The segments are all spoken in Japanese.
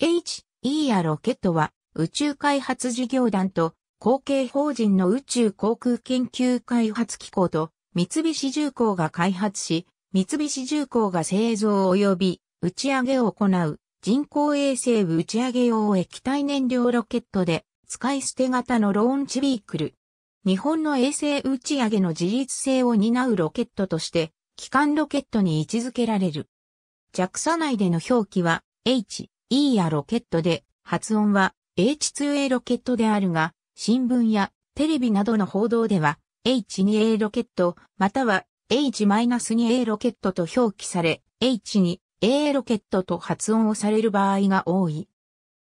h e やロケットは宇宙開発事業団と後継法人の宇宙航空研究開発機構と三菱重工が開発し、三菱重工が製造及び打ち上げを行う人工衛星打ち上げ用液体燃料ロケットで使い捨て型のローンチビークル。日本の衛星打ち上げの自立性を担うロケットとして、基幹ロケットに位置づけられる。JAXA 内での表記は H。E やロケットで、発音は H2A ロケットであるが、新聞やテレビなどの報道では H2A ロケット、または H-2A ロケットと表記され、H2A ロケットと発音をされる場合が多い。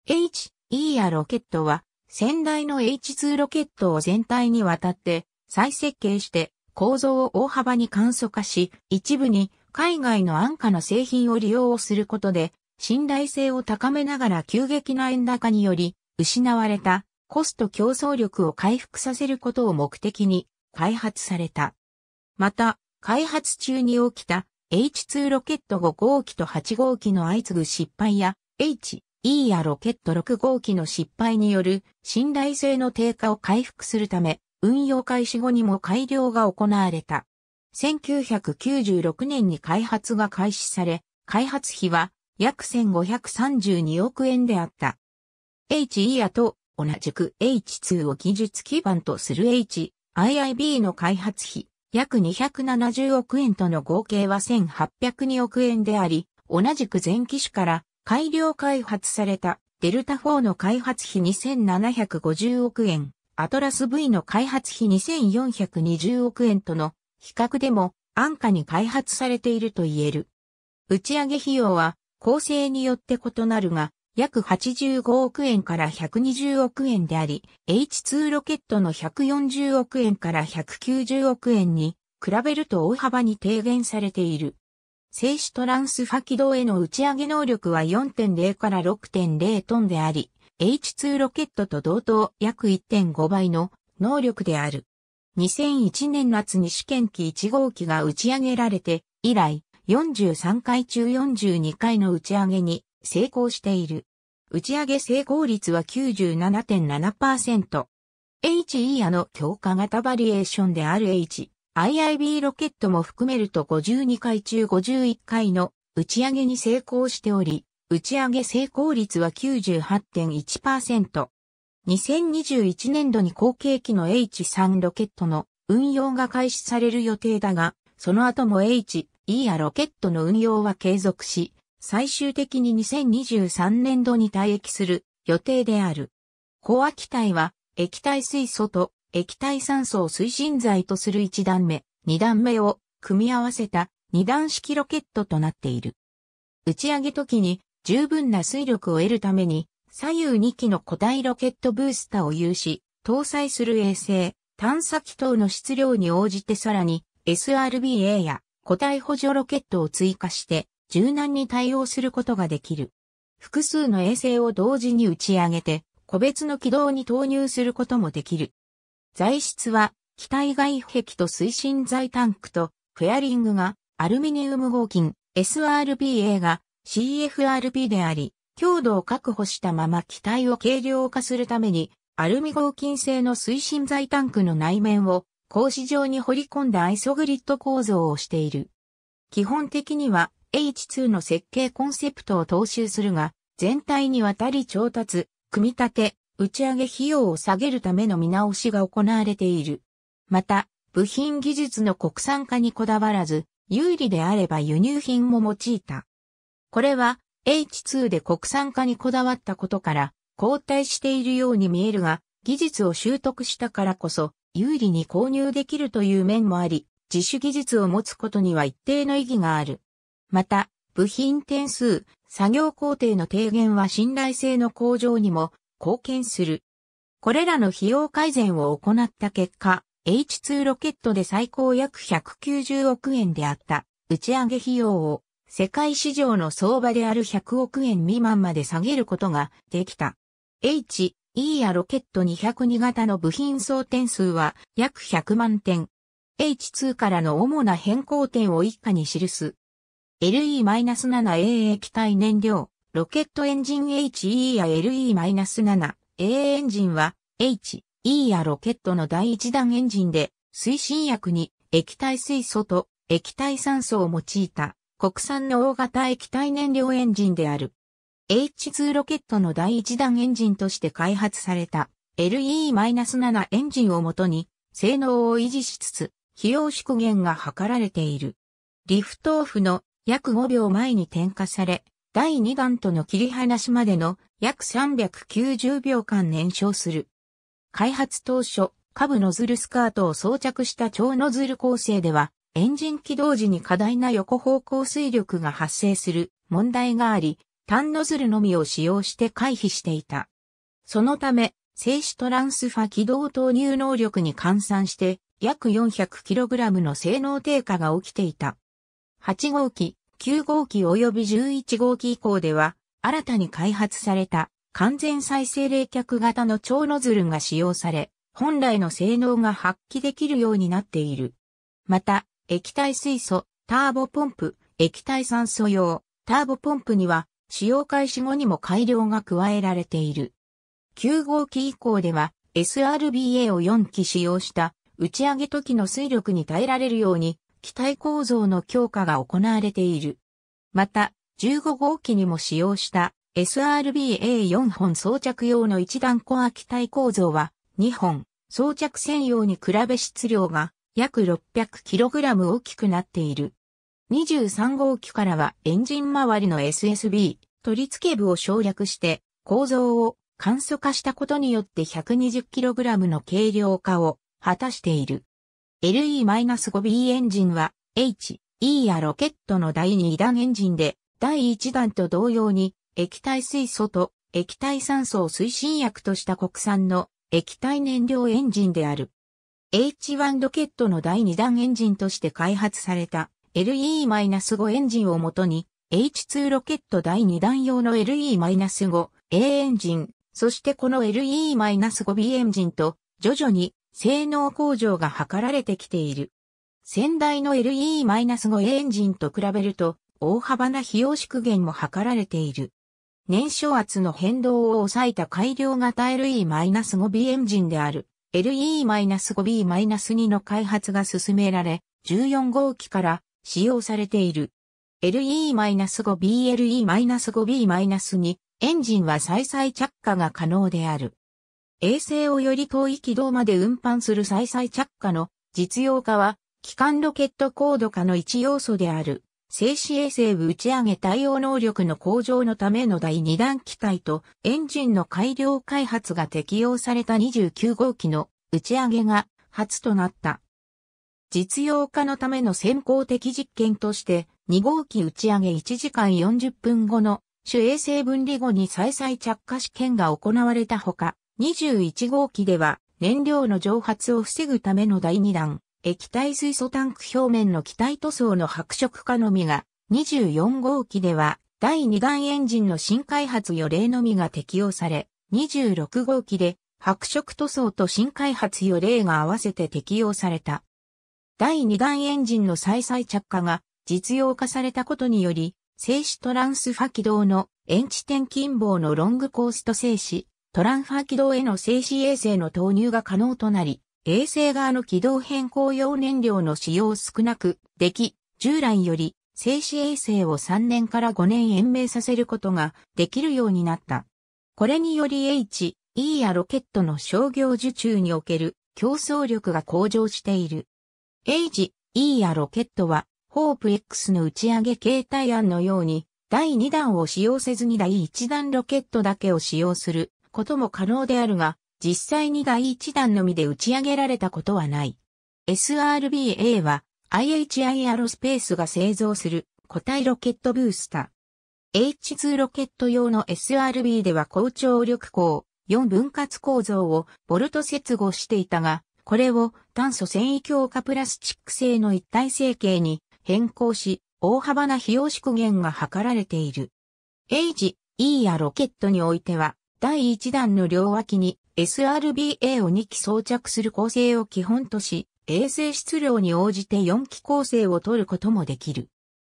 H、E やロケットは、先代の H2 ロケットを全体にわたって再設計して構造を大幅に簡素化し、一部に海外の安価な製品を利用することで信頼性を高めながら急激な円高により、失われたコスト競争力を回復させることを目的に開発された。また、開発中に起きた H2 ロケット5号機と8号機の相次ぐ失敗や H、E やロケット6号機の失敗による信頼性の低下を回復するため、運用開始後にも改良が行われた。1996年に開発が開始され、開発費は約1532億円であった。H e a と同じく H2 を技術基盤とする HIIB の開発費約270億円との合計は1802億円であり、同じく前機種から改良開発されたデルタ4の開発費2750億円、アトラス V の開発費2420億円との比較でも安価に開発されていると言える。打ち上げ費用は構成によって異なるが、約85億円から120億円であり、H2 ロケットの140億円から190億円に比べると大幅に低減されている。静止トランスファ軌道への打ち上げ能力は4.0から6.0トンであり、H2 ロケットと同等約1.5倍の能力である。2001年夏に試験機1号機が打ち上げられて以来、43回中42回の打ち上げに成功している。打ち上げ成功率は97.7%。HE あの強化型バリエーションである H、IIB ロケットも含めると52回中51回の打ち上げに成功しており、打ち上げ成功率は98.1%。2021年度に後継機の H3 ロケットの運用が開始される予定だが、その後も H、イーアロケットの運用は継続し、最終的に2023年度に退役する予定である。コア気体は液体水素と液体酸素を推進剤とする1段目、2段目を組み合わせた2段式ロケットとなっている。打ち上げ時に十分な水力を得るために左右2機の固体ロケットブースターを有し、搭載する衛星、探査機等の質量に応じてさらに SRBA や固体補助ロケットを追加して柔軟に対応することができる。複数の衛星を同時に打ち上げて、個別の軌道に投入することもできる。材質は、機体外壁と推進材タンクと、フェアリングがアルミニウム合金 SRBA が CFRP であり、強度を確保したまま機体を軽量化するために、アルミ合金製の推進材タンクの内面を格子状に掘り込んだアイソグリッド構造をしている。基本的には H2 の設計コンセプトを踏襲するが、全体にわたり調達、組み立て、打ち上げ費用を下げるための見直しが行われている。また、部品技術の国産化にこだわらず、有利であれば輸入品も用いた。これは H2 で国産化にこだわったことから、後退しているように見えるが、技術を習得したからこそ、有利に購入できるという面もあり、自主技術を持つことには一定の意義がある。また、部品点数、作業工程の低減は信頼性の向上にも貢献する。これらの費用改善を行った結果、H2 ロケットで最高約190億円であった打ち上げ費用を世界市場の相場である100億円未満まで下げることができた。H E やロケット202型の部品総点数は約100万点。H2 からの主な変更点を以下に記す。LE-7A 液体燃料、ロケットエンジン HE や LE-7A エンジンは H、E やロケットの第一弾エンジンで推進薬に液体水素と液体酸素を用いた国産の大型液体燃料エンジンである。H2 ロケットの第1弾エンジンとして開発された LE-7 エンジンをもとに性能を維持しつつ費用縮減が図られている。リフトオフの約5秒前に点火され、第2弾との切り離しまでの約390秒間燃焼する。開発当初、下部ノズルスカートを装着した超ノズル構成では、エンジン起動時に過大な横方向水力が発生する問題があり、タンノズルのみを使用して回避していた。そのため、静止トランスファ起動投入能力に換算して、約 400kg の性能低下が起きていた。8号機、9号機及び11号機以降では、新たに開発された完全再生冷却型の超ノズルが使用され、本来の性能が発揮できるようになっている。また、液体水素、ターボポンプ、液体酸素用、ターボポンプには使用開始後にも改良が加えられている。9号機以降では SRBA を4機使用した打ち上げ時の水力に耐えられるように機体構造の強化が行われている。また、15号機にも使用した SRBA4 本装着用の一段コア機体構造は2本装着専用に比べ質量が約 600kg 大きくなっている。23号機からはエンジン周りの SSB 取り付け部を省略して構造を簡素化したことによって 120kg の軽量化を果たしている。LE-5B エンジンは H、E やロケットの第2弾エンジンで第1弾と同様に液体水素と液体酸素を推進薬とした国産の液体燃料エンジンである。H1 ロケットの第2弾エンジンとして開発された LE-5 エンジンをもとに、H2 ロケット第2弾用の LE-5A エンジン、そしてこの LE-5B エンジンと、徐々に性能向上が図られてきている。先代の LE-5A エンジンと比べると、大幅な費用縮減も図られている。燃焼圧の変動を抑えた改良型 LE-5B エンジンである LE-5B-2 の開発が進められ、14号機から使用されている。LE-5B、LE-5B-2 エンジンは再々着火が可能である。衛星をより遠い軌道まで運搬する再々着火の実用化は、機関ロケット高度化の一要素である、静止衛星打ち上げ対応能力の向上のための第2弾機体とエンジンの改良開発が適用された29号機の打ち上げが初となった。実用化のための先行的実験として、2号機打ち上げ1時間40分後の主衛星分離後に再々着火試験が行われたほか、21号機では燃料の蒸発を防ぐための第2弾、液体水素タンク表面の機体塗装の白色化のみが、24号機では第2弾エンジンの新開発予例のみが適用され、26号機で白色塗装と新開発予例が合わせて適用された。第2段エンジンの再々着火が実用化されたことにより、静止トランスファ軌道の延地点近傍のロングコースト静止、トランファ軌道への静止衛星の投入が可能となり、衛星側の軌道変更用燃料の使用を少なくでき、従来より静止衛星を3年から5年延命させることができるようになった。これにより H、E やロケットの商業受注における競争力が向上している。エイジ E やロケットは、ホープ X の打ち上げ形態案のように、第2弾を使用せずに第1弾ロケットだけを使用することも可能であるが、実際に第1弾のみで打ち上げられたことはない。SRBA は IHI アロスペースが製造する固体ロケットブースター。H2 ロケット用の SRB では高張力鋼4分割構造をボルト接合していたが、これを炭素繊維強化プラスチック製の一体成形に変更し、大幅な費用縮減が図られている。H-E やロケットにおいては、第1弾の両脇に SRBA を2機装着する構成を基本とし、衛星質量に応じて4機構成を取ることもできる。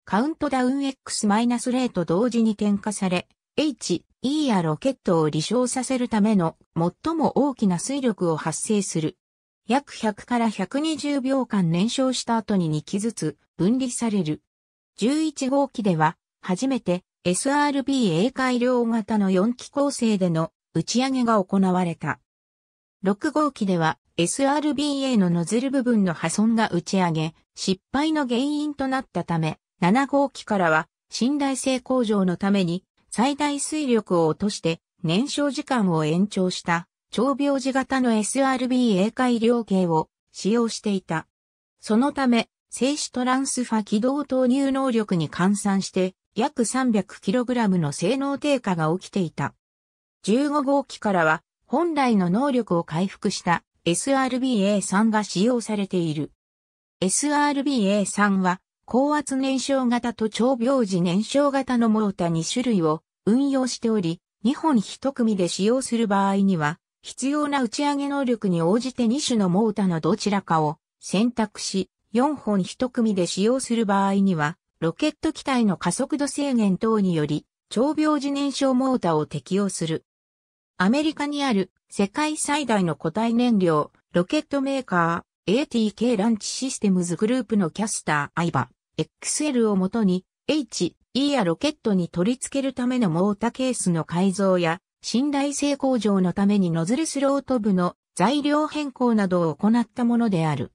カウントダウン X-0 と同時に点火され、H、E やロケットを離床させるための最も大きな水力を発生する約100から120秒間燃焼した後に2機ずつ分離される。11号機では、初めて SRB a 改良型の4機構成での打ち上げが行われた。6号機では SRBA のノズル部分の破損が打ち上げ、失敗の原因となったため、7号機からは信頼性向上のために最大水力を落として燃焼時間を延長した長病児型の SRB 英会量計を使用していた。そのため、静止トランスファ起動投入能力に換算して約 300kg の性能低下が起きていた。15号機からは本来の能力を回復した SRBA3 が使用されている。SRBA3 は高圧燃焼型と長病時燃焼型のモータ2種類を運用しており、2本1組で使用する場合には必要な打ち上げ能力に応じて2種のモータのどちらかを選択し、4本1組で使用する場合には、ロケット機体の加速度制限等により、長秒時燃焼モータを適用する。アメリカにある世界最大の固体燃料、ロケットメーカー ATK ランチシステムズグループのキャスター IVA XL をもとに H、E やロケットに取り付けるためのモータケースの改造や信頼性向上のためにノズルスロート部の材料変更などを行ったものである。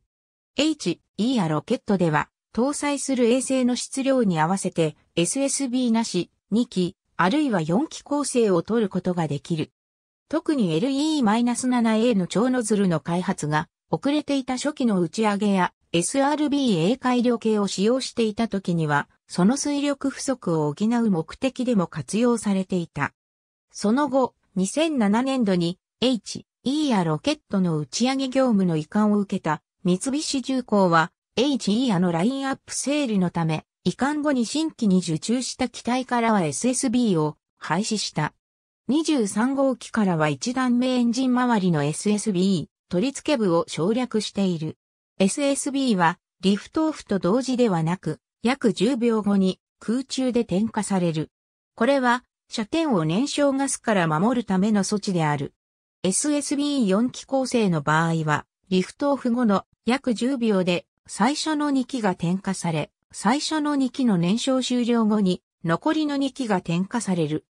h e やロケットでは、搭載する衛星の質量に合わせて SSB なし2機、あるいは4機構成を取ることができる。特に LE-7A の超ノズルの開発が遅れていた初期の打ち上げや SRB a 改良系を使用していた時には、その水力不足を補う目的でも活用されていた。その後、2007年度に HEA ロケットの打ち上げ業務の移管を受けた三菱重工は HEA のラインアップ整理のため、移管後に新規に受注した機体からは SSB を廃止した。23号機からは一段目エンジン周りの SSB 取り付け部を省略している。SSB はリフトオフと同時ではなく、約10秒後に空中で点火される。これは射点を燃焼ガスから守るための措置である。SSB4 機構成の場合は、リフトオフ後の約10秒で最初の2機が点火され、最初の2機の燃焼終了後に残りの2機が点火される。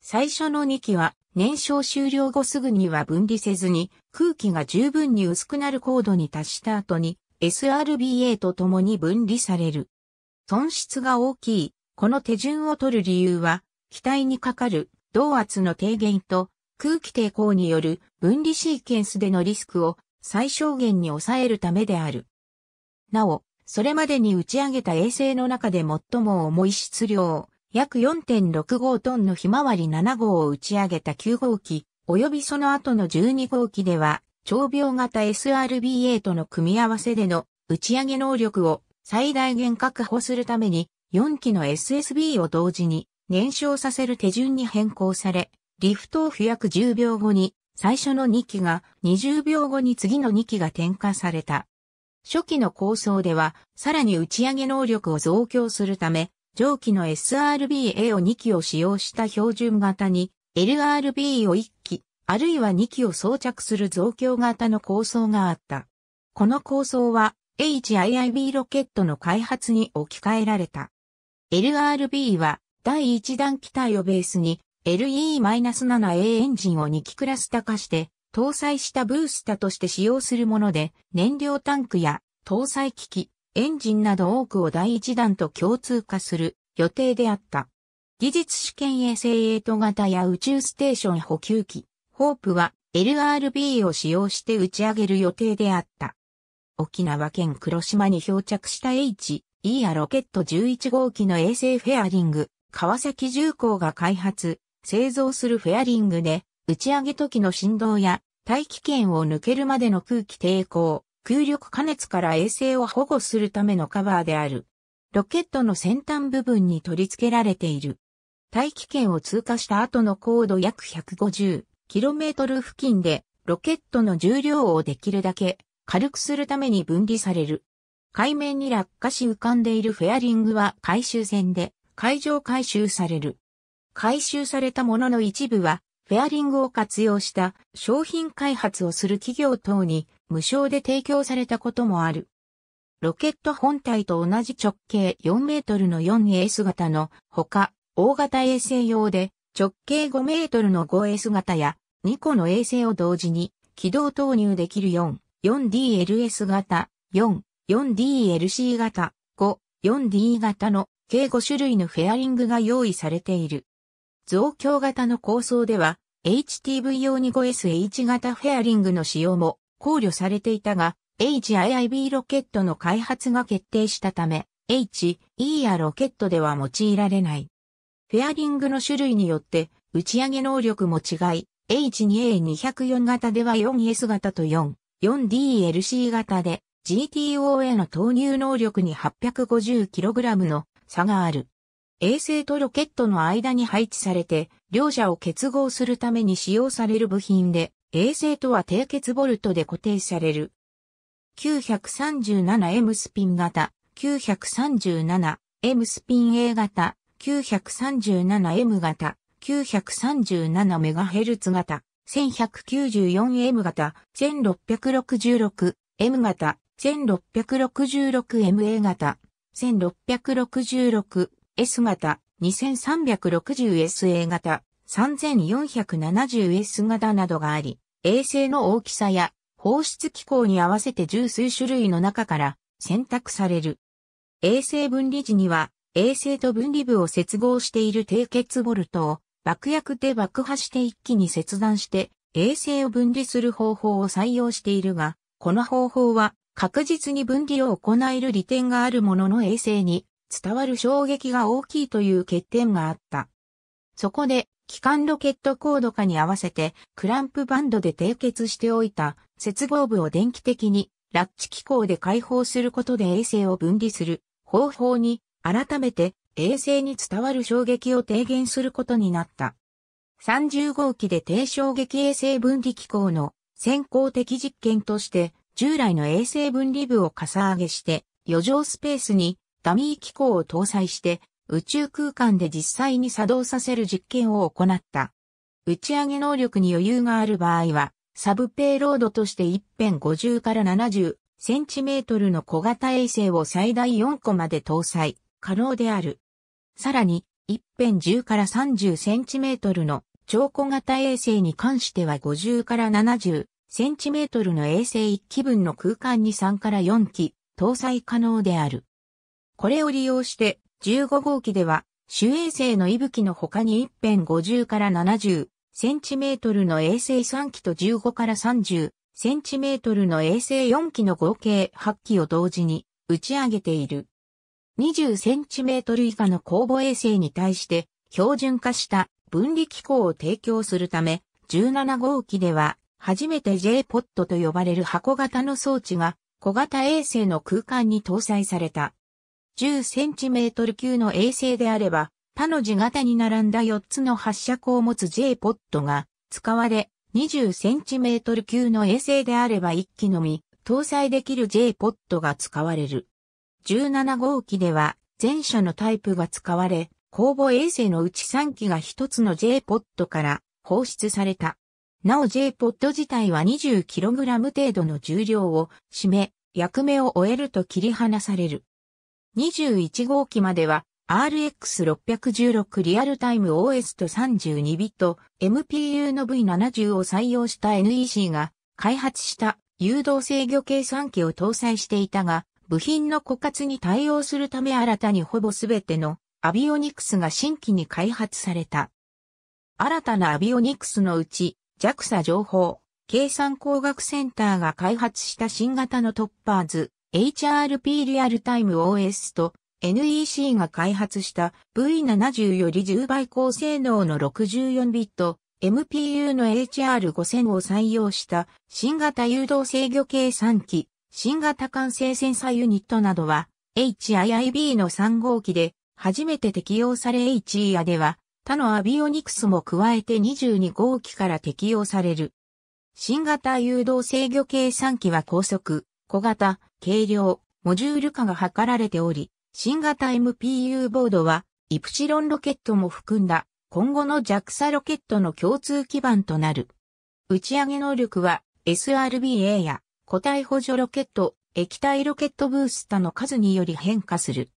最初の2機は燃焼終了後すぐには分離せずに空気が十分に薄くなる高度に達した後に SRBA と共に分離される。損失が大きい。この手順を取る理由は機体にかかる動圧の低減と空気抵抗による分離シーケンスでのリスクを最小限に抑えるためである。なお、それまでに打ち上げた衛星の中で最も重い質量、約4.65トンのひまわり7号を打ち上げた9号機、及びその後の12号機では、長秒型 SRB-A との組み合わせでの打ち上げ能力を最大限確保するために、4機の SSB を同時に燃焼させる手順に変更され、リフトオフ約10秒後に最初の2機が20秒後に次の2機が点火された。初期の構想では、さらに打ち上げ能力を増強するため、上記の SRBA を2機を使用した標準型に、LRB を1機、あるいは2機を装着する増強型の構想があった。この構想は、HIIB ロケットの開発に置き換えられた。LRB は、第1弾機体をベースに LE-7A エンジンを2機クラス高化して搭載したブースタとして使用するもので燃料タンクや搭載機器、エンジンなど多くを第1弾と共通化する予定であった。技術試験衛星エイト型や宇宙ステーション補給機、ホープは LRB を使用して打ち上げる予定であった。沖縄県黒島に漂着した HE やロケット11号機の衛星フェアリング、川崎重工が開発、製造するフェアリングで、打ち上げ時の振動や、大気圏を抜けるまでの空気抵抗、空力加熱から衛星を保護するためのカバーである。ロケットの先端部分に取り付けられている。大気圏を通過した後の高度約 150km 付近で、ロケットの重量をできるだけ軽くするために分離される。海面に落下し浮かんでいるフェアリングは回収船で、会場回収される。回収されたものの一部は、フェアリングを活用した商品開発をする企業等に無償で提供されたこともある。ロケット本体と同じ直径4メートルの 4S 型のほか、大型衛星用で直径5メートルの 5S 型や2個の衛星を同時に軌道投入できる4、4DLS 型、4、4DLC 型、5、4D 型の計5種類のフェアリングが用意されている。増強型の構想では、HTV 用に 5SH 型フェアリングの使用も考慮されていたが、HIIB ロケットの開発が決定したため、h e a ロケットでは用いられない。フェアリングの種類によって打ち上げ能力も違い、H2A204 型では 4S 型と4、4DLC 型で GTO への投入能力に 850kg の差がある。衛星とロケットの間に配置されて、両者を結合するために使用される部品で、衛星とは低結ボルトで固定される。937M スピン型、937M スピン A 型、937M 型、937MHz 型、1194M 型、1666M 型、1666MA 型、1666S 型、2360SA 型、3470S 型などがあり、衛星の大きさや放出機構に合わせて十数種類の中から選択される。衛星分離時には、衛星と分離部を接合している低血ボルトを爆薬で爆破して一気に切断して衛星を分離する方法を採用しているが、この方法は確実に分離を行える利点があるものの衛星に伝わる衝撃が大きいという欠点があった。そこで、機関ロケット高度化に合わせて、クランプバンドで締結しておいた接合部を電気的にラッチ機構で解放することで衛星を分離する方法に改めて衛星に伝わる衝撃を低減することになった。30号機で低衝撃衛星分離機構の先行的実験として従来の衛星分離部をかさ上げして余剰スペースにダミー機構を搭載して宇宙空間で実際に作動させる実験を行った。打ち上げ能力に余裕がある場合は、サブペイロードとして一辺50から70センチメートルの小型衛星を最大4個まで搭載、可能である。さらに、一辺10から30センチメートルの超小型衛星に関しては50から70センチメートルの衛星1機分の空間に3から4機搭載可能である。これを利用して15号機では主衛星の息吹の他に一辺50から70センチメートルの衛星3機と15から30センチメートルの衛星4機の合計8機を同時に打ち上げている。20センチメートル以下の公募衛星に対して標準化した分離機構を提供するため17号機では初めて J-POD と呼ばれる箱型の装置が小型衛星の空間に搭載された。10センチメートル級の衛星であれば、他の字型に並んだ4つの発射口を持つ J-POD が使われ、20センチメートル級の衛星であれば1機のみ、搭載できる J-POD が使われる。17号機では、前者のタイプが使われ、公募衛星のうち3機が1つの J-POD から放出された。なお J ポッド自体は 20kg 程度の重量を占め、役目を終えると切り離される。21号機までは RX616 リアルタイム OS と32ビット MPU の V70 を採用した NEC が開発した誘導制御計算機を搭載していたが、部品の枯渇に対応するため新たにほぼすべてのアビオニクスが新規に開発された。新たなアビオニクスのうち JAXA 情報、計算工学センターが開発した新型のトッパーズ、HRP リアルタイム OS と NEC が開発した V70 より10倍高性能の64ビット MPU の HR5000 を採用した新型誘導制御計算機、新型完成センサーユニットなどは HIIB の3号機で初めて適用され HIA では他のアビオニクスも加えて22号機から適用される。新型誘導制御計算機は高速、小型、軽量、モジュール化が図られており、新型 MPU ボードは、イプシロンロケットも含んだ、今後の JAXA ロケットの共通基盤となる。打ち上げ能力は、SRBA や、固体補助ロケット、液体ロケットブースタの数により変化する。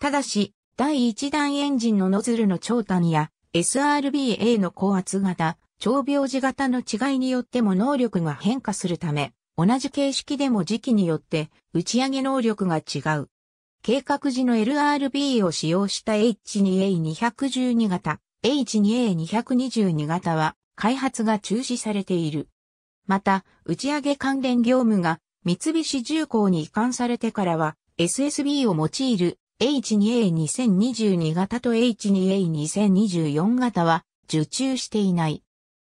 ただし、第1弾エンジンのノズルの長短や SRBA の高圧型、長秒時型の違いによっても能力が変化するため、同じ形式でも時期によって打ち上げ能力が違う。計画時の LRB を使用した H2A212 型、H2A222 型は開発が中止されている。また、打ち上げ関連業務が三菱重工に移管されてからは SSB を用いる H2A2022 型と H2A2024 型は受注していない。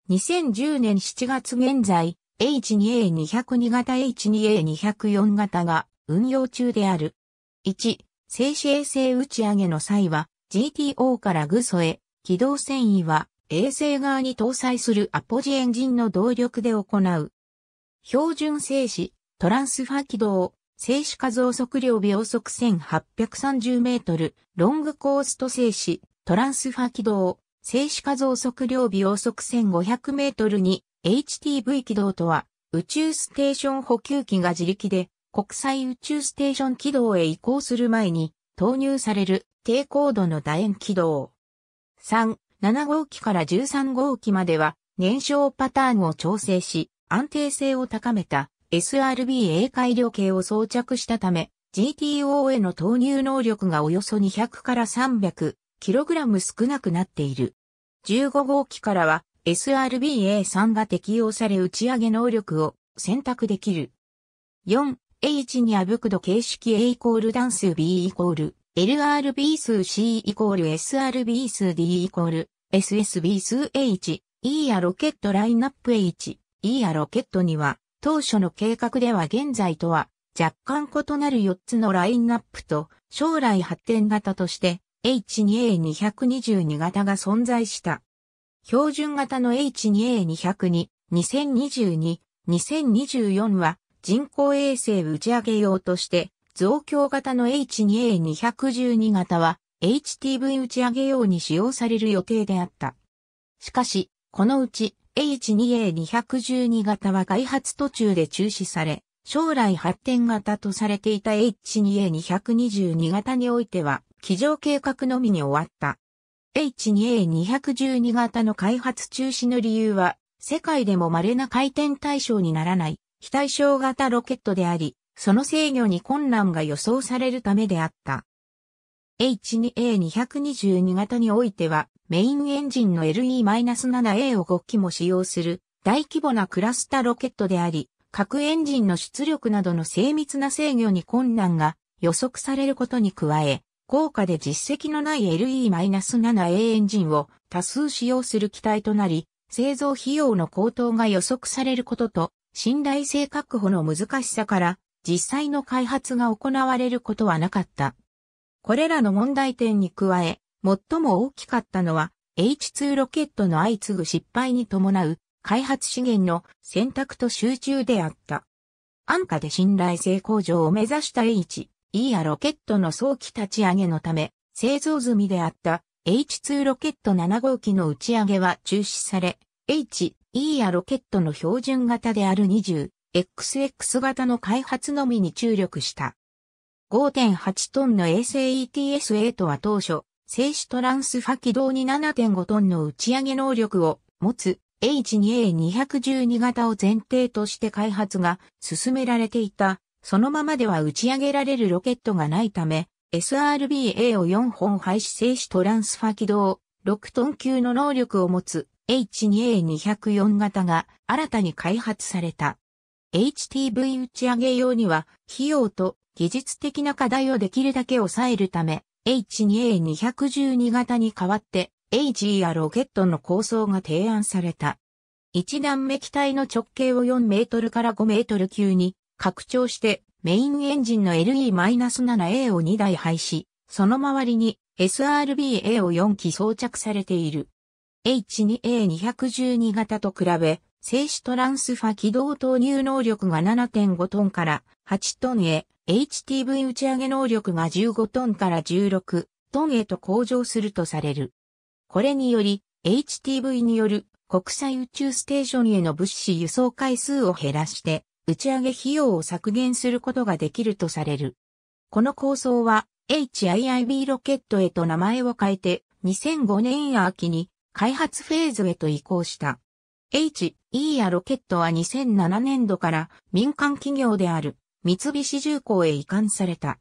2010年7月現在、H2A202 型 H2A204 型が運用中である。1、静止衛星打ち上げの際は GTO からグソへ、軌道繊維は衛星側に搭載するアポジエンジンの動力で行う。標準静止、トランスファ軌道、静止化増速量秒速1830メートル、ロングコースト静止、トランスファ軌道、静止化増速量秒速1500メートルに HTV 軌道とは、宇宙ステーション補給機が自力で国際宇宙ステーション軌道へ移行する前に投入される低高度の楕円軌道。3、7号機から13号機までは燃焼パターンを調整し安定性を高めた SRB a 改良系を装着したため、GTO への投入能力がおよそ200から 300kg 少なくなっている。15号機からは SRBA3 が適用され打ち上げ能力を選択できる。4H にアブクド形式 A イコール段数 B イコール LRB 数 C イコール SRB 数 D イコール SSB 数 H、E やロケットラインナップ H、E やロケットには当初の計画では現在とは若干異なる4つのラインナップと将来発展型として H2A222 型が存在した。標準型の h 2 a 2 0 2 2022、2024は人工衛星打ち上げ用として増強型の H2A212 型は HTV 打ち上げ用に使用される予定であった。しかし、このうち H2A212 型は開発途中で中止され、将来発展型とされていた H2A222 型においては、機上計画のみに終わった。H2A212 型の開発中止の理由は、世界でも稀な回転対象にならない、非対象型ロケットであり、その制御に困難が予想されるためであった。H2A222 型においては、メインエンジンの LE-7A を5機も使用する大規模なクラスタロケットであり、各エンジンの出力などの精密な制御に困難が予測されることに加え、高価で実績のない LE-7A エンジンを多数使用する機体となり、製造費用の高騰が予測されることと、信頼性確保の難しさから、実際の開発が行われることはなかった。これらの問題点に加え、最も大きかったのは H2 ロケットの相次ぐ失敗に伴う開発資源の選択と集中であった。安価で信頼性向上を目指した H、E やロケットの早期立ち上げのため製造済みであった H2 ロケット7号機の打ち上げは中止され、H、E やロケットの標準型である 20XX 型の開発のみに注力した。5.8トンの衛星 ETS-8 は当初、静止トランスファ軌道に7.5トンの打ち上げ能力を持つ H2A212 型を前提として開発が進められていた。そのままでは打ち上げられるロケットがないため、SRBA を4本廃止静止トランスファ軌道、6トン級の能力を持つ H2A204 型が新たに開発された。HTV 打ち上げ用には費用と技術的な課題をできるだけ抑えるため、H2A212 型に代わって HE やロケットの構想が提案された。1段目機体の直径を4メートルから5メートル級に拡張してメインエンジンの LE-7A を2台廃止、その周りに SRBA を4機装着されている。H2A212 型と比べ、静止トランスファ軌道投入能力が7.5トンから8トンへ HTV 打ち上げ能力が15トンから16トンへと向上するとされる。これにより、HTV による国際宇宙ステーションへの物資輸送回数を減らして、打ち上げ費用を削減することができるとされる。この構想は、HIIB ロケットへと名前を変えて、2005年秋に開発フェーズへと移行した。HE やロケットは2007年度から民間企業である三菱重工へ移管された。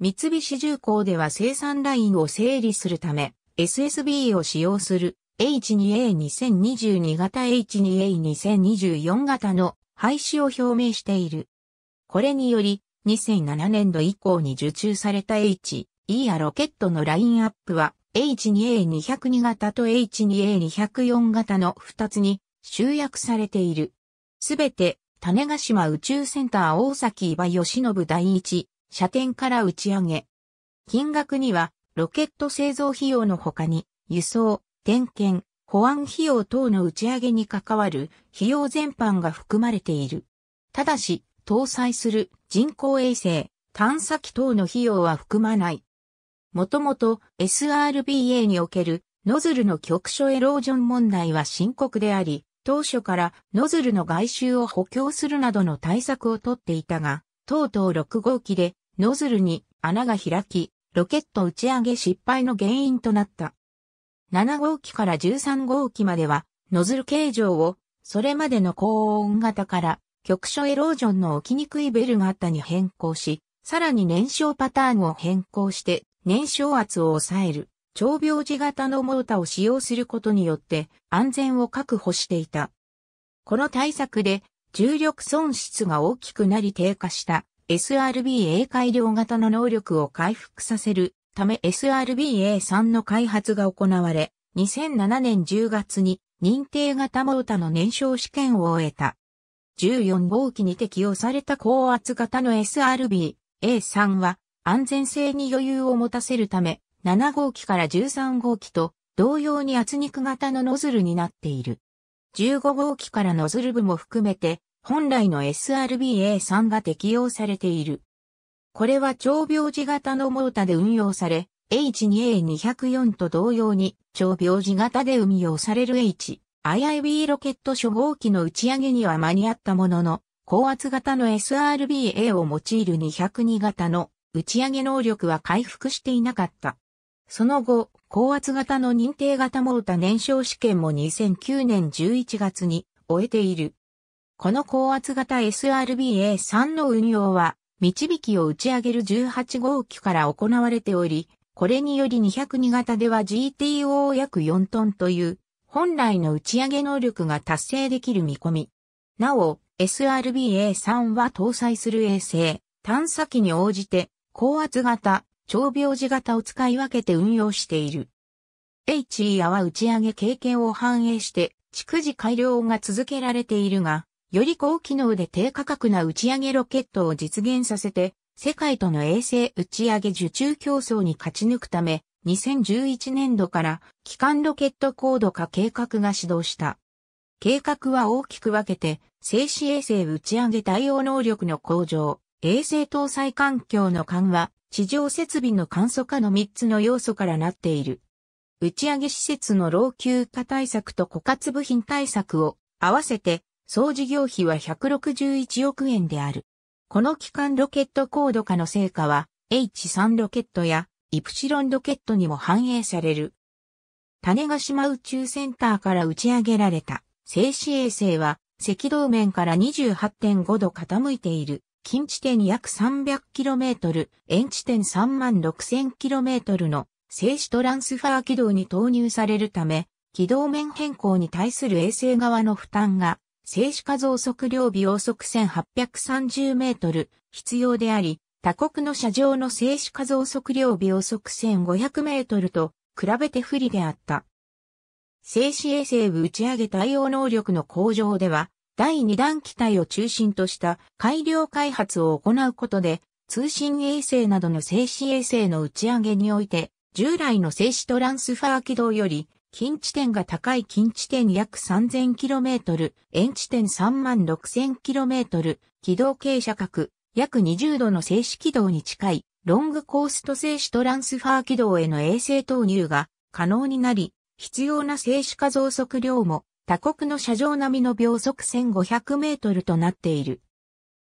三菱重工では生産ラインを整理するため、SSB を使用する H2A2022 型 H2A2024 型の廃止を表明している。これにより、2007年度以降に受注された H、E やロケットのラインアップは H2A202 型と H2A204 型の2つに集約されている。すべて種ヶ島宇宙センター大崎岩義信第一、射点から打ち上げ。金額には、ロケット製造費用の他に、輸送、点検、保安費用等の打ち上げに関わる費用全般が含まれている。ただし、搭載する人工衛星、探査機等の費用は含まない。もともと SRBA におけるノズルの局所エロージョン問題は深刻であり、当初からノズルの外周を補強するなどの対策をとっていたが、とうとう6号機でノズルに穴が開き、ロケット打ち上げ失敗の原因となった。7号機から13号機までは、ノズル形状を、それまでの高温型から、局所エロージョンの起きにくいベル型に変更し、さらに燃焼パターンを変更して、燃焼圧を抑える。長病児型のモータを使用することによって安全を確保していた。この対策で重力損失が大きくなり低下した SRBA 改良型の能力を回復させるため SRBA3 の開発が行われ、2007年10月に認定型モータの燃焼試験を終えた。14号機に適用された高圧型の SRBA3 は安全性に余裕を持たせるため7号機から13号機と同様に圧肉型のノズルになっている。15号機からノズル部も含めて本来の SRBA3 が適用されている。これは超病字型のモータで運用され、H2A204 と同様に超病字型で運用される HIIB ロケット初号機の打ち上げには間に合ったものの、高圧型の SRBA を用いる202型の打ち上げ能力は回復していなかった。その後、高圧型の認定型モータ燃焼試験も2009年11月に終えている。この高圧型 SRBA3 の運用は、導きを打ち上げる18号機から行われており、これにより202型では GTO 約4トンという、本来の打ち上げ能力が達成できる見込み。なお、SRBA3 は搭載する衛星、探査機に応じて、高圧型、長病児型を使い分けて運用している。HEA は打ち上げ経験を反映して、逐次改良が続けられているが、より高機能で低価格な打ち上げロケットを実現させて、世界との衛星打ち上げ受注競争に勝ち抜くため、2011年度から機関ロケット高度化計画が始動した。計画は大きく分けて、静止衛星打ち上げ対応能力の向上、衛星搭載環境の緩和、地上設備の簡素化の3つの要素からなっている。打ち上げ施設の老朽化対策と枯渇部品対策を合わせて総事業費は161億円である。この期間ロケット高度化の成果は H3 ロケットやイプシロンロケットにも反映される。種ヶ島宇宙センターから打ち上げられた静止衛星は赤道面から28.5度傾いている近地点約 300km、遠地点3万 6000km の静止トランスファー軌道に投入されるため、軌道面変更に対する衛星側の負担が、静止化増速量微秒速 1830m 必要であり、他国の車上の静止化増速量微秒速 1500m と比べて不利であった。静止衛星打ち上げ対応能力の向上では、第2弾機体を中心とした改良開発を行うことで、通信衛星などの静止衛星の打ち上げにおいて、従来の静止トランスファー軌道より、近地点が高い近地点約 3000km、遠地点 36000km、軌道傾斜角、約20度の静止軌道に近い、ロングコースト静止トランスファー軌道への衛星投入が可能になり、必要な静止化増速量も他国の車上並みの秒速1500メートルとなっている。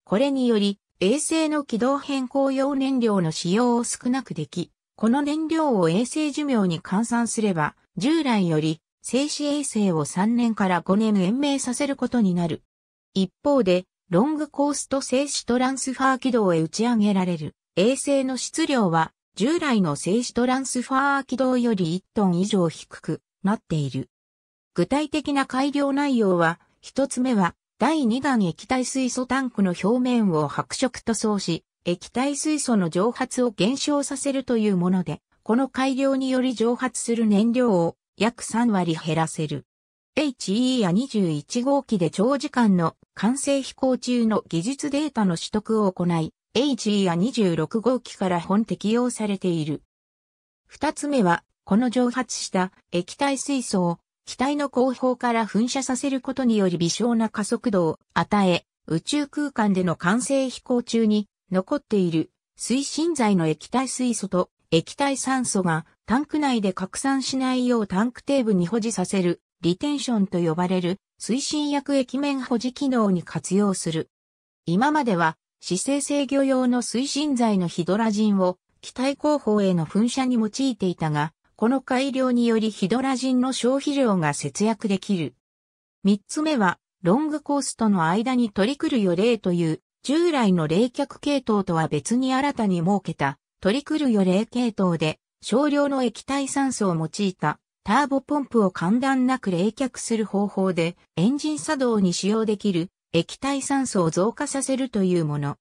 これにより、衛星の軌道変更用燃料の使用を少なくでき、この燃料を衛星寿命に換算すれば、従来より静止衛星を3年から5年延命させることになる。一方で、ロングコースト静止トランスファー軌道へ打ち上げられる衛星の質量は従来の静止トランスファー軌道より1トン以上低くなっている。具体的な改良内容は、一つ目は、第2弾液体水素タンクの表面を白色塗装し、液体水素の蒸発を減少させるというもので、この改良により蒸発する燃料を約3割減らせる。HE や21号機で長時間の完成飛行中の技術データの取得を行い、HE や26号機から本適用されている。二つ目は、この蒸発した液体水素を機体の後方から噴射させることにより微小な加速度を与え、宇宙空間での完成飛行中に残っている推進剤の液体水素と液体酸素がタンク内で拡散しないようタンクテーブに保持させるリテンションと呼ばれる推進薬液面保持機能に活用する。今までは姿勢制御用の推進剤のヒドラジンを機体後方への噴射に用いていたが、この改良によりヒドラジンの消費量が節約できる。三つ目は、ロングコースとの間に取りクる予冷という、従来の冷却系統とは別に新たに設けた、取りクる予冷系統で、少量の液体酸素を用いた、ターボポンプを簡単なく冷却する方法で、エンジン作動に使用できる、液体酸素を増加させるというもの。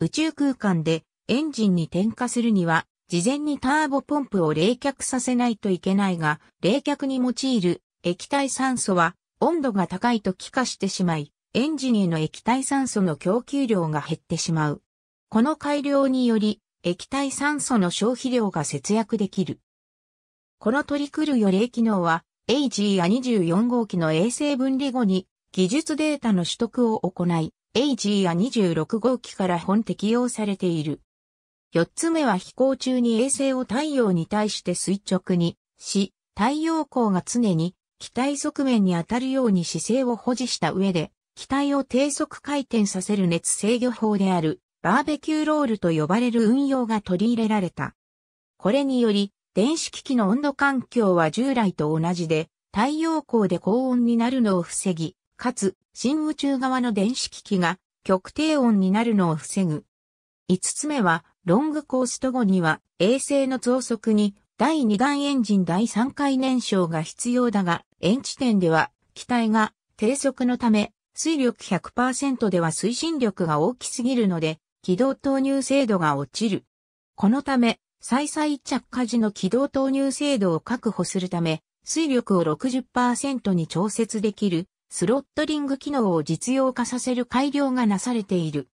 宇宙空間で、エンジンに点火するには、事前にターボポンプを冷却させないといけないが、冷却に用いる液体酸素は温度が高いと気化してしまい、エンジンへの液体酸素の供給量が減ってしまう。この改良により、液体酸素の消費量が節約できる。このトリクル予冷機能は、AG や24号機の衛星分離後に、技術データの取得を行い、AG や26号機から本適用されている。4つ目は飛行中に衛星を太陽に対して垂直にし、太陽光が常に機体側面に当たるように姿勢を保持した上で、機体を低速回転させる熱制御法であるバーベキューロールと呼ばれる運用が取り入れられた。これにより、電子機器の温度環境は従来と同じで、太陽光で高温になるのを防ぎ、かつ、新宇宙側の電子機器が極低温になるのを防ぐ。5つ目は、ロングコースト後には、衛星の増速に第2段エンジン第3回燃焼が必要だが、延地点では、機体が低速のため、水力100%では推進力が大きすぎるので、軌道投入精度が落ちる。このため、再々着火時の軌道投入精度を確保するため、水力を60%に調節できるスロットリング機能を実用化させる改良がなされている。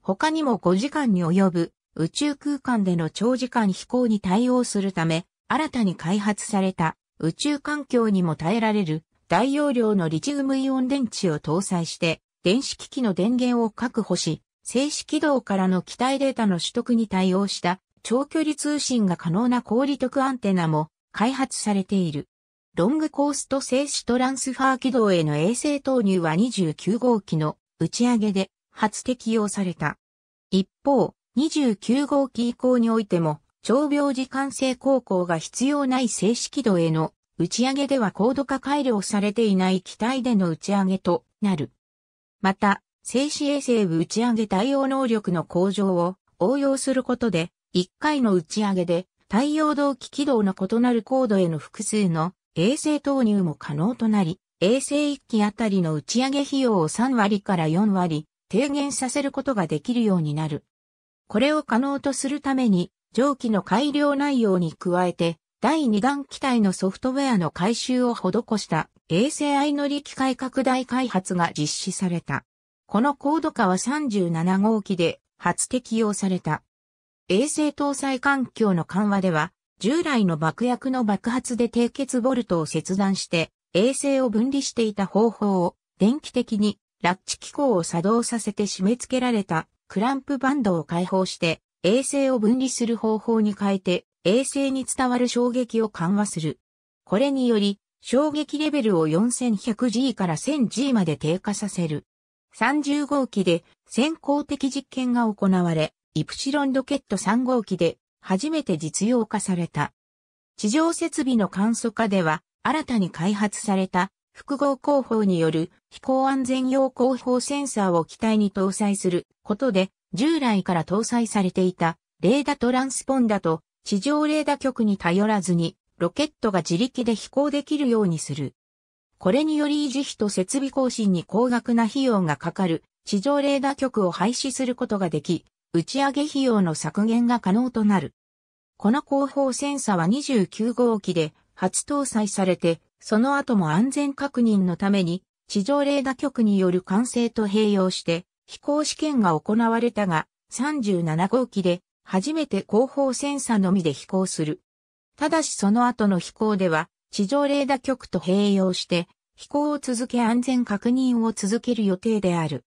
他にも5時間に及ぶ宇宙空間での長時間飛行に対応するため、新たに開発された宇宙環境にも耐えられる大容量のリチウムイオン電池を搭載して電子機器の電源を確保し、静止軌道からの機体データの取得に対応した長距離通信が可能な高利得アンテナも開発されている。ロングコースト静止トランスファー軌道への衛星投入は29号機の打ち上げで初適用された。一方、29号機以降においても、長秒時間性航行が必要ない静止軌道への打ち上げでは高度化改良されていない機体での打ち上げとなる。また、静止衛星打ち上げ対応能力の向上を応用することで、1回の打ち上げで太陽同期軌道の異なる高度への複数の衛星投入も可能となり、衛星1機あたりの打ち上げ費用を3割から4割低減させることができるようになる。これを可能とするために、蒸気の改良内容に加えて、第2弾機体のソフトウェアの改修を施した衛星相乗り機械拡大開発が実施された。この高度化は37号機で初適用された。衛星搭載環境の緩和では、従来の爆薬の爆発で低血ボルトを切断して、衛星を分離していた方法を電気的にラッチ機構を作動させて締め付けられたクランプバンドを解放して衛星を分離する方法に変えて衛星に伝わる衝撃を緩和する。これにより衝撃レベルを 4100G から 1000G まで低下させる。30号機で先行的実験が行われ、イプシロンロケット3号機で初めて実用化された。地上設備の簡素化では新たに開発された複合工法による飛行安全用広報センサーを機体に搭載することで、従来から搭載されていたレーダトランスポンダと地上レーダ局に頼らずにロケットが自力で飛行できるようにする。これにより維持費と設備更新に高額な費用がかかる地上レーダ局を廃止することができ、打ち上げ費用の削減が可能となる。この後方センサーは29号機で初搭載されてその後も安全確認のために、地上レーダー局による管制と併用して、飛行試験が行われたが、37号機で、初めて後方センサのみで飛行する。ただしその後の飛行では、地上レーダー局と併用して、飛行を続け安全確認を続ける予定である。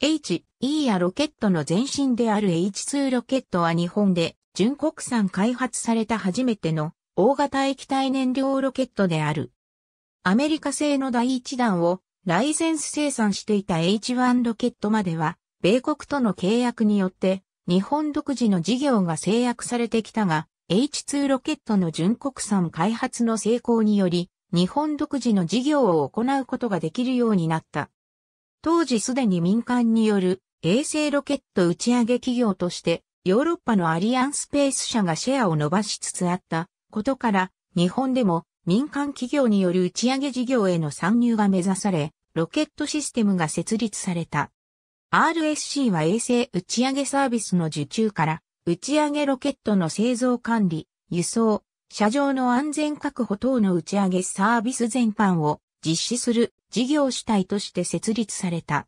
H、E やロケットの前身である H2 ロケットは日本で純国産開発された初めての大型液体燃料ロケットである。アメリカ製の第1弾をライセンス生産していた H1 ロケットまでは、米国との契約によって、日本独自の事業が制約されてきたが、H2 ロケットの純国産開発の成功により、日本独自の事業を行うことができるようになった。当時すでに民間による衛星ロケット打ち上げ企業として、ヨーロッパのアリアンスペース社がシェアを伸ばしつつあったことから、日本でも民間企業による打ち上げ事業への参入が目指され、ロケットシステムが設立された。RSC は衛星打ち上げサービスの受注から、打ち上げロケットの製造管理、輸送、車上の安全確保等の打ち上げサービス全般を実施する事業主体として設立された。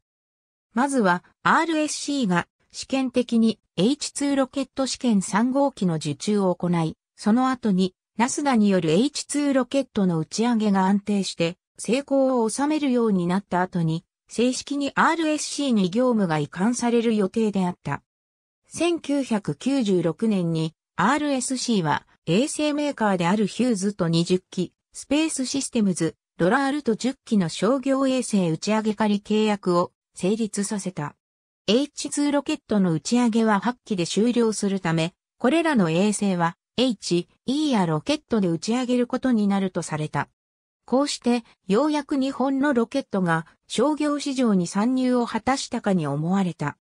まずは RSC が試験的に H2 ロケット試験3号機の受注を行い、その後にナスダによる H2 ロケットの打ち上げが安定して成功を収めるようになった後に、正式に RSC に業務が移管される予定であった。1996年に RSC は衛星メーカーであるヒューズと20機、スペースシステムズ、ドラールと10機の商業衛星打ち上げ借り契約を成立させた。H2 ロケットの打ち上げは8機で終了するため、これらの衛星は H、E やロケットで打ち上げることになるとされた。こうして、ようやく日本のロケットが商業市場に参入を果たしたかに思われた。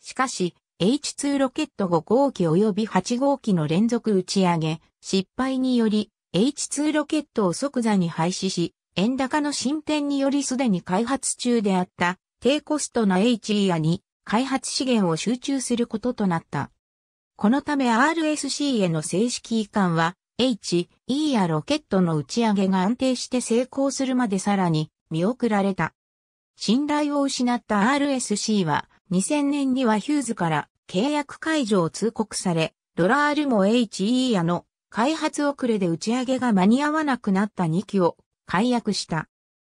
しかし、H2 ロケット5号機及び8号機の連続打ち上げ、失敗により、H2 ロケットを即座に廃止し、円高の進展によりすでに開発中であった、低コストな HE やに開発資源を集中することとなった。このため RSC への正式移管は、H、E やロケットの打ち上げが安定して成功するまでさらに見送られた。信頼を失った RSC は2000年にはヒューズから契約解除を通告され、ドラールも HE やの開発遅れで打ち上げが間に合わなくなった2機を解約した。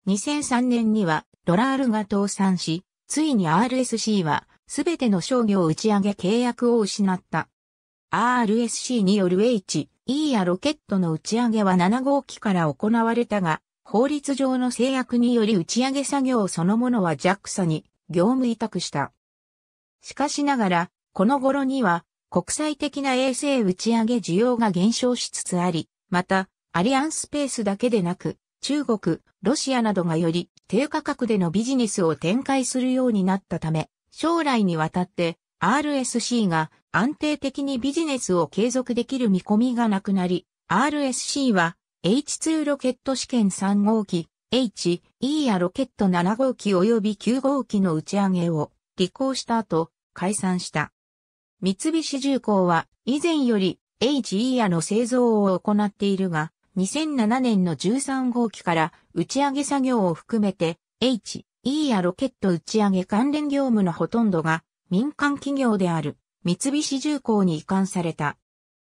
2003年にはドラールが倒産し、ついに RSC はすべての商業打ち上げ契約を失った。RSC による H-E やロケットの打ち上げは7号機から行われたが、法律上の制約により打ち上げ作業そのものは JAXA に業務委託した。しかしながら、この頃には国際的な衛星打ち上げ需要が減少しつつあり、また、アリアンスペースだけでなく、中国、ロシアなどがより低価格でのビジネスを展開するようになったため、将来にわたって RSC が安定的にビジネスを継続できる見込みがなくなり、RSC は H2 ロケット試験3号機、H、E やロケット7号機及び9号機の打ち上げを履行した後、解散した。三菱重工は以前より HE やの製造を行っているが、2007年の13号機から打ち上げ作業を含めて HE やロケット打ち上げ関連業務のほとんどが民間企業である。三菱重工に移管された。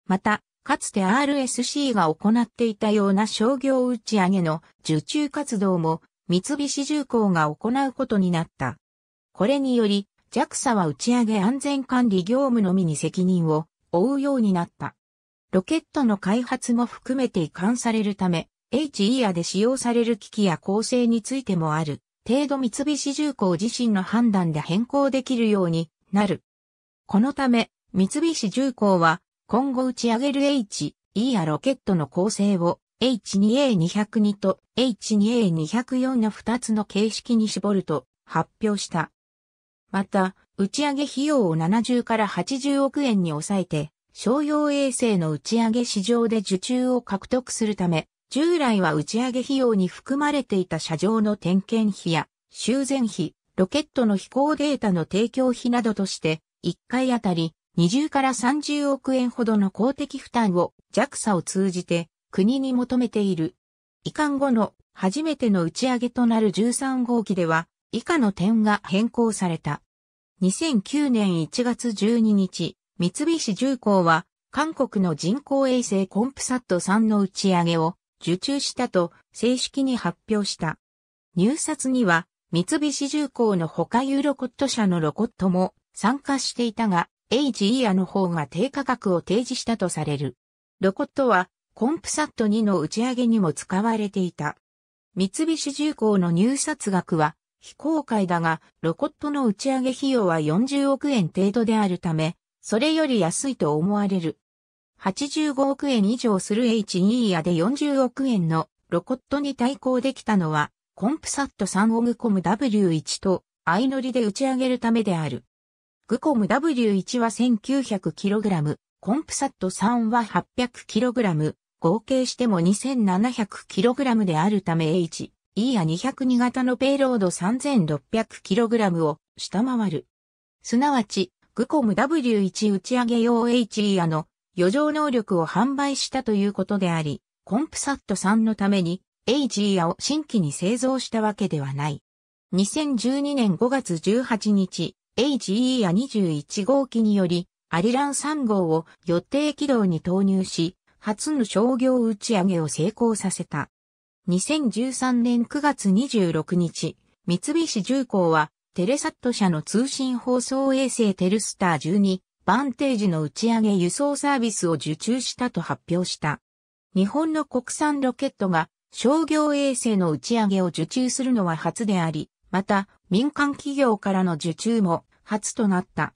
また、かつて RSC が行っていたような商業打ち上げの受注活動も三菱重工が行うことになった。これにより、JAXA は打ち上げ安全管理業務のみに責任を負うようになった。ロケットの開発も含めて移管されるため、HE やで使用される機器や構成についてもある、程度三菱重工自身の判断で変更できるようになる。このため、三菱重工は、今後打ち上げる h e やロケットの構成を H2A202 と H2A204 の2つの形式に絞ると発表した。また、打ち上げ費用を70から80億円に抑えて、商用衛星の打ち上げ市場で受注を獲得するため、従来は打ち上げ費用に含まれていた車上の点検費や修繕費、ロケットの飛行データの提供費などとして、1回あたり20から30億円ほどの公的負担を JAXA を通じて国に求めている。移管後の初めての打ち上げとなる13号機では以下の点が変更された。2009年1月12日、三菱重工は韓国の人工衛星コンプサット3の打ち上げを受注したと正式に発表した。入札には三菱重工の他ユーロコット社のロコットも参加していたが、HE a アの方が低価格を提示したとされる。ロコットは、コンプサット2の打ち上げにも使われていた。三菱重工の入札額は、非公開だが、ロコットの打ち上げ費用は40億円程度であるため、それより安いと思われる。85億円以上する h e a で40億円のロコットに対抗できたのは、コンプサット3オグコム W1 と相乗りで打ち上げるためである。グコム W1 は 1900kg、コンプサット3は 800kg、合計しても 2700kg であるため H、E や202型のペイロード 3600kg を下回る。すなわち、グコム W1 打ち上げ用 HE やの余剰能力を販売したということであり、コンプサット3のために HE a を新規に製造したわけではない。2012年5月18日、HE や21号機により、アリラン3号を予定軌道に投入し、初の商業打ち上げを成功させた。2013年9月26日、三菱重工は、テレサット社の通信放送衛星テルスター12、バンテージの打ち上げ輸送サービスを受注したと発表した。日本の国産ロケットが商業衛星の打ち上げを受注するのは初であり、また民間企業からの受注も初となった。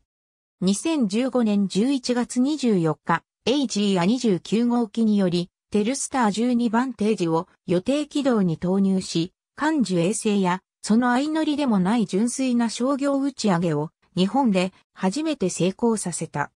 2015年11月24日、AG ア29号機により、テルスター12番テージを予定軌道に投入し、関受衛星や、その相乗りでもない純粋な商業打ち上げを日本で初めて成功させた。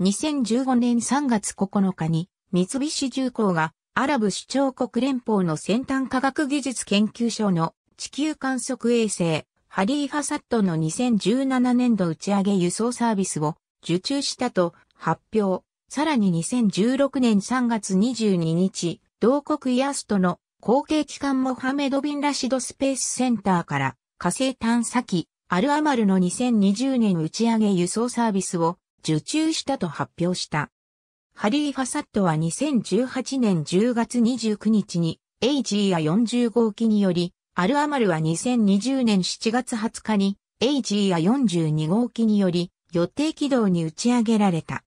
2015年3月9日に三菱重工がアラブ首長国連邦の先端科学技術研究所の地球観測衛星ハリーファサットの2017年度打ち上げ輸送サービスを受注したと発表。さらに2016年3月22日、同国イアストの後継機関モハメド・ビン・ラシド・スペースセンターから火星探査機アルアマルの2020年打ち上げ輸送サービスを受注したと発表した。ハリー・ファサットは2018年10月29日に AGA40 号機によりアルアマルは2020年7月20日に AGEA42 号機により予定軌道に打ち上げられた。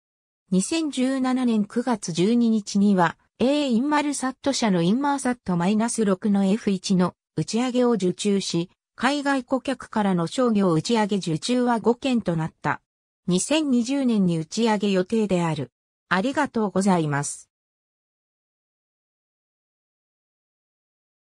2017年9月12日には A インマルサット社のインマーサット -6 の F1 の打ち上げを受注し、海外顧客からの商業打ち上げ受注は5件となった。2020年に打ち上げ予定である。ありがとうございます。